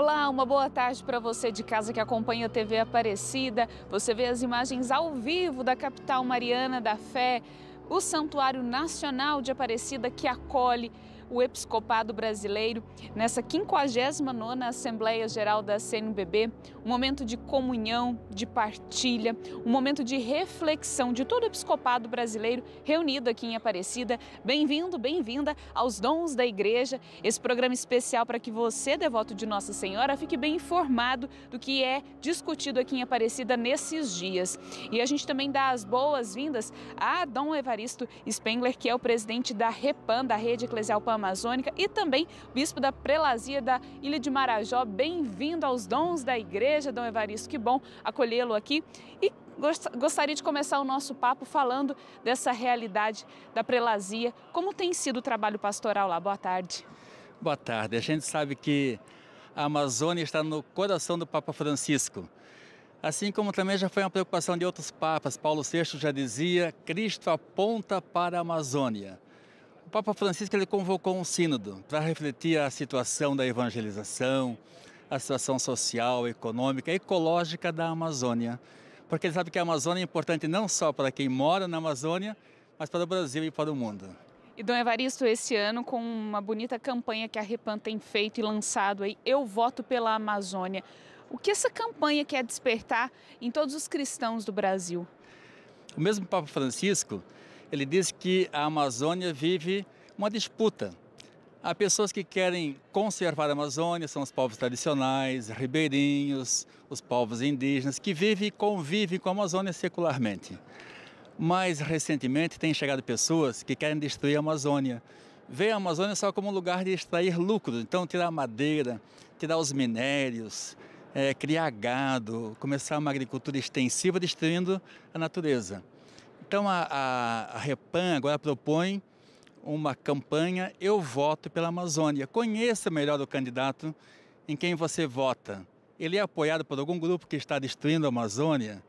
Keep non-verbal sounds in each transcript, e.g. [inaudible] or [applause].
Olá, uma boa tarde para você de casa que acompanha a TV Aparecida. Você vê as imagens ao vivo da capital mariana da fé, o Santuário Nacional de Aparecida que acolhe o Episcopado Brasileiro nessa 59ª Assembleia Geral da CNBB, um momento de comunhão, de partilha, um momento de reflexão de todo o Episcopado Brasileiro reunido aqui em Aparecida. Bem-vindo, bem-vinda aos Dons da Igreja, esse programa especial para que você, devoto de Nossa Senhora, fique bem informado do que é discutido aqui em Aparecida nesses dias. E a gente também dá as boas-vindas a Dom Evaristo Spengler, que é o presidente da REPAM, da Rede Eclesial Pam Amazônica e também bispo da Prelazia da Ilha de Marajó. Bem-vindo aos dons da Igreja, Dom Evaristo. Que bom acolhê-lo aqui. E gostaria de começar o nosso papo falando dessa realidade da Prelazia. Como tem sido o trabalho pastoral lá? Boa tarde. Boa tarde. A gente sabe que a Amazônia está no coração do Papa Francisco. Assim como também já foi uma preocupação de outros papas, Paulo VI já dizia: Cristo aponta para a Amazônia. O Papa Francisco ele convocou um sínodo para refletir a situação da evangelização, a situação social, econômica, ecológica da Amazônia. Porque ele sabe que a Amazônia é importante não só para quem mora na Amazônia, mas para o Brasil e para o mundo. E Dom Evaristo, esse ano, com uma bonita campanha que a Repan tem feito e lançado aí, Eu Voto pela Amazônia. O que essa campanha quer despertar em todos os cristãos do Brasil? O mesmo Papa Francisco ele diz que a Amazônia vive uma disputa. Há pessoas que querem conservar a Amazônia, são os povos tradicionais, ribeirinhos, os povos indígenas, que vivem e convivem com a Amazônia secularmente. Mas recentemente tem chegado pessoas que querem destruir a Amazônia. Vê a Amazônia só como um lugar de extrair lucro, então tirar madeira, tirar os minérios, é, criar gado, começar uma agricultura extensiva destruindo a natureza. Então a, a, a Repan agora propõe uma campanha Eu Voto pela Amazônia. Conheça melhor o candidato em quem você vota. Ele é apoiado por algum grupo que está destruindo a Amazônia?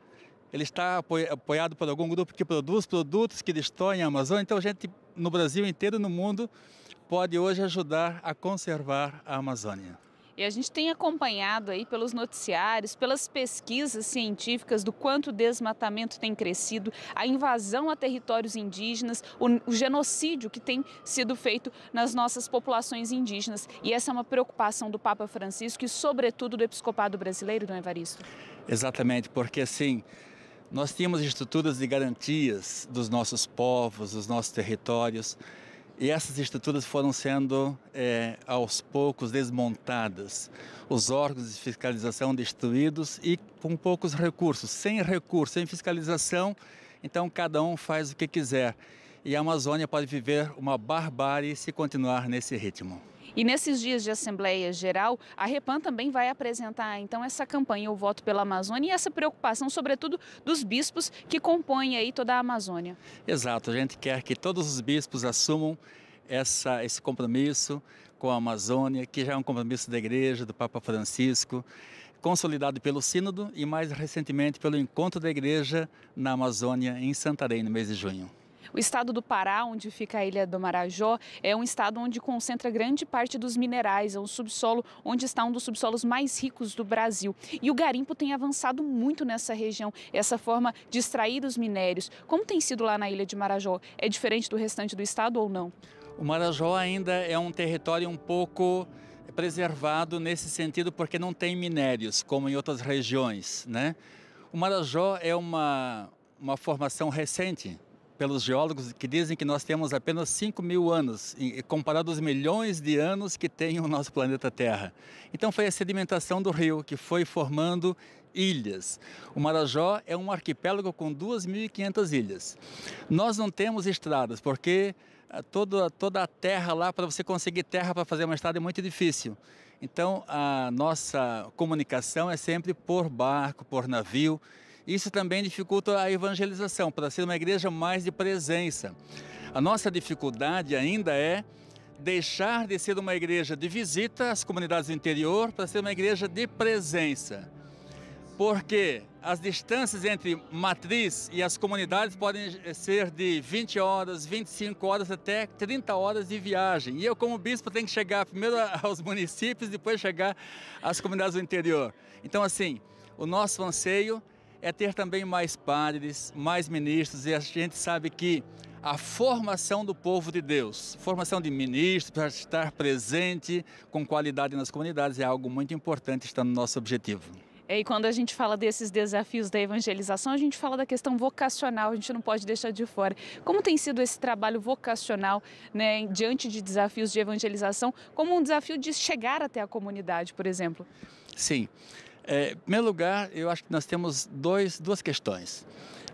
Ele está apoiado por algum grupo que produz produtos que destroem a Amazônia? Então, a gente no Brasil inteiro, no mundo, pode hoje ajudar a conservar a Amazônia. E a gente tem acompanhado aí pelos noticiários, pelas pesquisas científicas do quanto o desmatamento tem crescido, a invasão a territórios indígenas, o, o genocídio que tem sido feito nas nossas populações indígenas. E essa é uma preocupação do Papa Francisco e, sobretudo, do episcopado brasileiro, Dom é, Evaristo. Exatamente, porque assim. Nós tínhamos estruturas de garantias dos nossos povos, dos nossos territórios, e essas estruturas foram sendo, é, aos poucos, desmontadas. Os órgãos de fiscalização destruídos e com poucos recursos. Sem recurso, sem fiscalização, então cada um faz o que quiser. E a Amazônia pode viver uma barbárie se continuar nesse ritmo. E nesses dias de Assembleia Geral, a Repan também vai apresentar então essa campanha, o voto pela Amazônia e essa preocupação, sobretudo, dos bispos que compõem aí toda a Amazônia. Exato, a gente quer que todos os bispos assumam essa, esse compromisso com a Amazônia, que já é um compromisso da Igreja, do Papa Francisco, consolidado pelo Sínodo e mais recentemente pelo Encontro da Igreja na Amazônia, em Santarém, no mês de junho. O estado do Pará, onde fica a ilha do Marajó, é um estado onde concentra grande parte dos minerais, é um subsolo onde está um dos subsolos mais ricos do Brasil. E o garimpo tem avançado muito nessa região, essa forma de extrair os minérios. Como tem sido lá na ilha de Marajó? É diferente do restante do estado ou não? O Marajó ainda é um território um pouco preservado nesse sentido porque não tem minérios, como em outras regiões, né? O Marajó é uma, uma formação recente, pelos geólogos que dizem que nós temos apenas 5 mil anos, comparado aos milhões de anos que tem o nosso planeta Terra. Então foi a sedimentação do rio que foi formando ilhas. O Marajó é um arquipélago com 2.500 ilhas. Nós não temos estradas, porque ah, toda, toda a terra lá, para você conseguir terra para fazer uma estrada é muito difícil. Então a nossa comunicação é sempre por barco, por navio. Isso também dificulta a evangelização, para ser uma igreja mais de presença. A nossa dificuldade ainda é deixar de ser uma igreja de visita às comunidades do interior para ser uma igreja de presença. Porque as distâncias entre matriz e as comunidades podem eh, ser de 20 horas, 25 horas, até 30 horas de viagem. E eu, como bispo, tenho que chegar primeiro [laughs] aos municípios, depois chegar às comunidades do interior. Então, assim, o nosso anseio é ter também mais padres, mais ministros, e a gente sabe que a formação do povo de Deus, formação de ministros para estar presente com qualidade nas comunidades é algo muito importante, está no nosso objetivo. É, e quando a gente fala desses desafios da evangelização, a gente fala da questão vocacional, a gente não pode deixar de fora. Como tem sido esse trabalho vocacional né, diante de desafios de evangelização, como um desafio de chegar até a comunidade, por exemplo? Sim. Sim. É, em primeiro lugar, eu acho que nós temos dois, duas questões.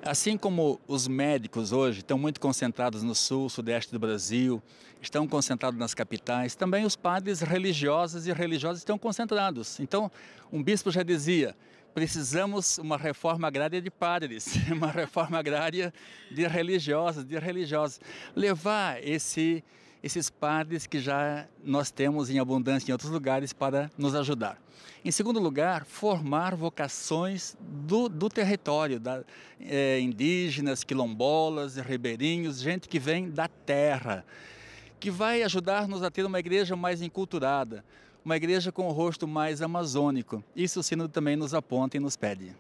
Assim como os médicos hoje estão muito concentrados no sul, sudeste do Brasil, estão concentrados nas capitais, também os padres religiosos e religiosos estão concentrados. Então, um bispo já dizia: precisamos uma reforma agrária de padres, [laughs] uma reforma agrária de religiosos, de religiosos. Levar esse esses padres que já nós temos em abundância em outros lugares para nos ajudar. Em segundo lugar, formar vocações do, do território, da, é, indígenas, quilombolas, ribeirinhos, gente que vem da terra, que vai ajudar-nos a ter uma igreja mais enculturada, uma igreja com o rosto mais amazônico. Isso o sino também nos aponta e nos pede.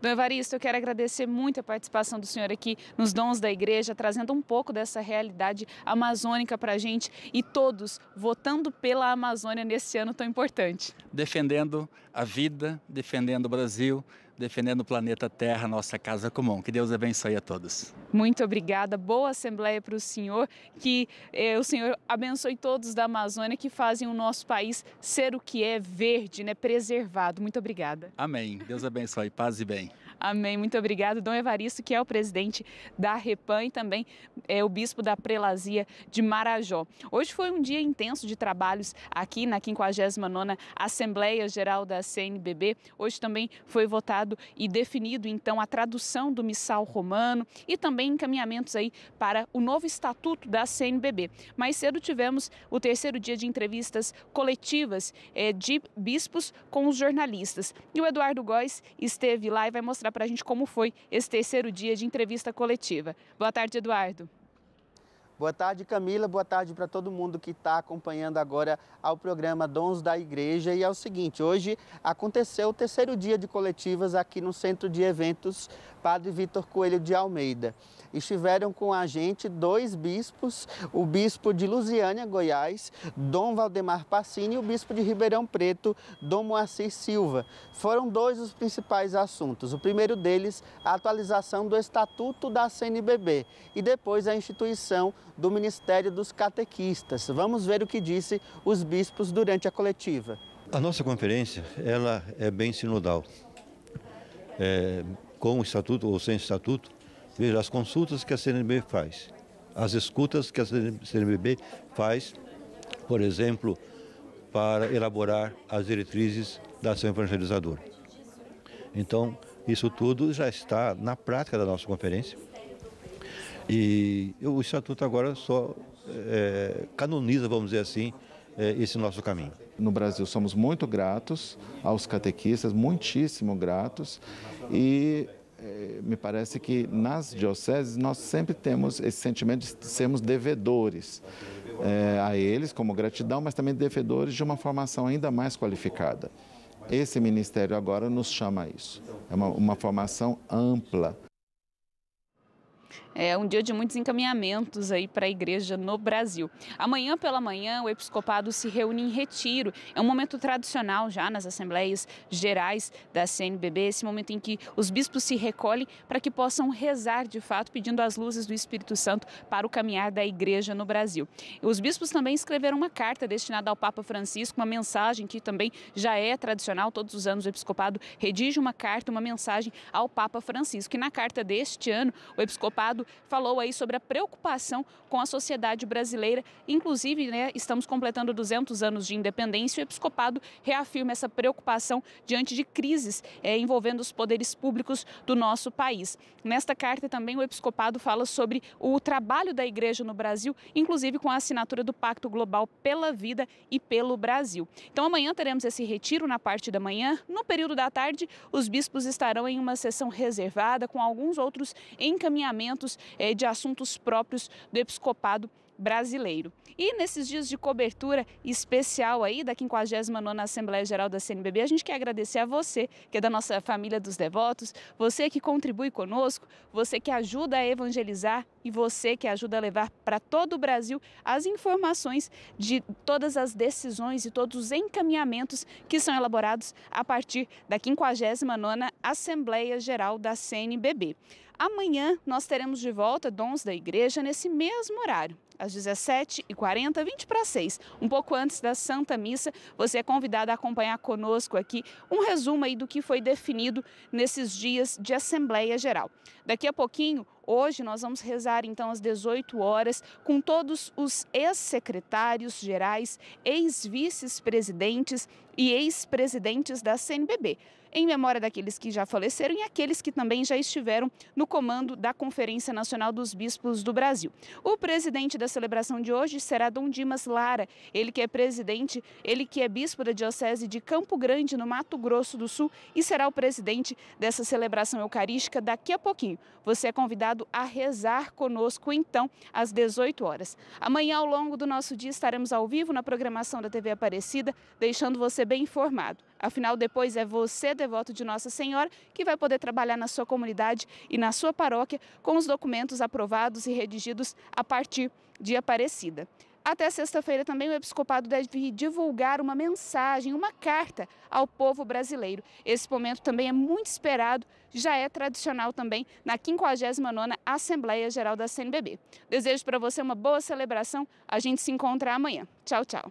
Dom Evaristo, eu quero agradecer muito a participação do senhor aqui nos Dons da Igreja, trazendo um pouco dessa realidade amazônica para a gente e todos votando pela Amazônia nesse ano tão importante. Defendendo a vida, defendendo o Brasil, defendendo o planeta Terra, nossa casa comum. Que Deus abençoe a todos. Muito obrigada. Boa Assembleia para o senhor. Que eh, o senhor abençoe todos da Amazônia que fazem o nosso país ser o que é verde, né? preservado. Muito obrigada. Amém. Deus abençoe. Paz e bem. Amém. Muito obrigado, Dom Evaristo, que é o presidente da Repan e também é o bispo da Prelazia de Marajó. Hoje foi um dia intenso de trabalhos aqui na 59ª Assembleia Geral da CNBB. Hoje também foi votado e definido então a tradução do missal romano e também encaminhamentos aí para o novo estatuto da CNBB. Mais cedo tivemos o terceiro dia de entrevistas coletivas é, de bispos com os jornalistas. E o Eduardo Góes esteve lá e vai mostrar mostrar para a gente como foi esse terceiro dia de entrevista coletiva. Boa tarde, Eduardo. Boa tarde, Camila. Boa tarde para todo mundo que está acompanhando agora ao programa Dons da Igreja. E é o seguinte: hoje aconteceu o terceiro dia de coletivas aqui no Centro de Eventos Padre Vitor Coelho de Almeida. Estiveram com a gente dois bispos, o bispo de Lusiânia, Goiás, Dom Valdemar Passini, e o bispo de Ribeirão Preto, Dom Moacir Silva. Foram dois os principais assuntos. O primeiro deles, a atualização do Estatuto da CNBB e depois a instituição do Ministério dos Catequistas. Vamos ver o que disse os bispos durante a coletiva. A nossa conferência, ela é bem sinodal. É, com o estatuto ou sem estatuto, veja as consultas que a CNBB faz, as escutas que a CNBB faz, por exemplo, para elaborar as diretrizes da ação evangelizadora. Então, isso tudo já está na prática da nossa conferência. E o Estatuto agora só é, canoniza, vamos dizer assim, é, esse nosso caminho no Brasil. Somos muito gratos aos catequistas, muitíssimo gratos. E eh, me parece que nas dioceses nós sempre temos esse sentimento de sermos devedores é, a eles, como gratidão, mas também devedores de uma formação ainda mais qualificada. Esse ministério agora nos chama a isso. É uma, uma formação ampla. É um dia de muitos encaminhamentos aí para a igreja no Brasil. Amanhã pela manhã, o episcopado se reúne em retiro. É um momento tradicional já nas assembleias gerais da CNBB, esse momento em que os bispos se recolhem para que possam rezar de fato, pedindo as luzes do Espírito Santo para o caminhar da igreja no Brasil. Os bispos também escreveram uma carta destinada ao Papa Francisco, uma mensagem que também já é tradicional, todos os anos o episcopado redige uma carta, uma mensagem ao Papa Francisco. E na carta deste ano, o episcopado falou aí sobre a preocupação com a sociedade brasileira. Inclusive, né, estamos completando 200 anos de independência e o episcopado reafirma essa preocupação diante de crises é, envolvendo os poderes públicos do nosso país. Nesta carta também o episcopado fala sobre o trabalho da igreja no Brasil, inclusive com a assinatura do Pacto Global pela Vida e pelo Brasil. Então amanhã teremos esse retiro na parte da manhã. No período da tarde, os bispos estarão em uma sessão reservada com alguns outros encaminhamentos assuntos, é, de assuntos próprios do episcopado brasileiro. E nesses dias de cobertura especial aí da 59ª Assembleia Geral da CNBB, a gente quer agradecer a você, que é da nossa família dos devotos, você que contribui conosco, você que ajuda a evangelizar e você que ajuda a levar para todo o Brasil as informações de todas as decisões e todos os encaminhamentos que são elaborados a partir da 59ª Assembleia Geral da CNBB. Amanhã nós teremos de volta Dons da Igreja nesse mesmo horário, às 17h40, 20 para 6, um pouco antes da Santa Missa. Você é convidado a acompanhar conosco aqui um resumo aí do que foi definido nesses dias de Assembleia Geral. Daqui a pouquinho, hoje, nós vamos rezar então às 18 horas com todos os ex-secretários gerais, ex-vices-presidentes e ex-presidentes da CNBB em memória daqueles que já faleceram e aqueles que também já estiveram no comando da Conferência Nacional dos Bispos do Brasil. O presidente da celebração de hoje será Dom Dimas Lara, ele que é presidente, ele que é bispo da Diocese de Campo Grande, no Mato Grosso do Sul, e será o presidente dessa celebração eucarística daqui a pouquinho. Você é convidado a rezar conosco, então, às 18 horas. Amanhã, ao longo do nosso dia, estaremos ao vivo na programação da TV Aparecida, deixando você bem informado. Afinal, depois é você, devoto de Nossa Senhora, que vai poder trabalhar na sua comunidade e na sua paróquia com os documentos aprovados e redigidos a partir de Aparecida. Até sexta-feira também o episcopado deve divulgar uma mensagem, uma carta ao povo brasileiro. Esse momento também é muito esperado, já é tradicional também na 59ª Assembleia Geral da CNBB. Desejo para você uma boa celebração. A gente se encontra amanhã. Tchau, tchau.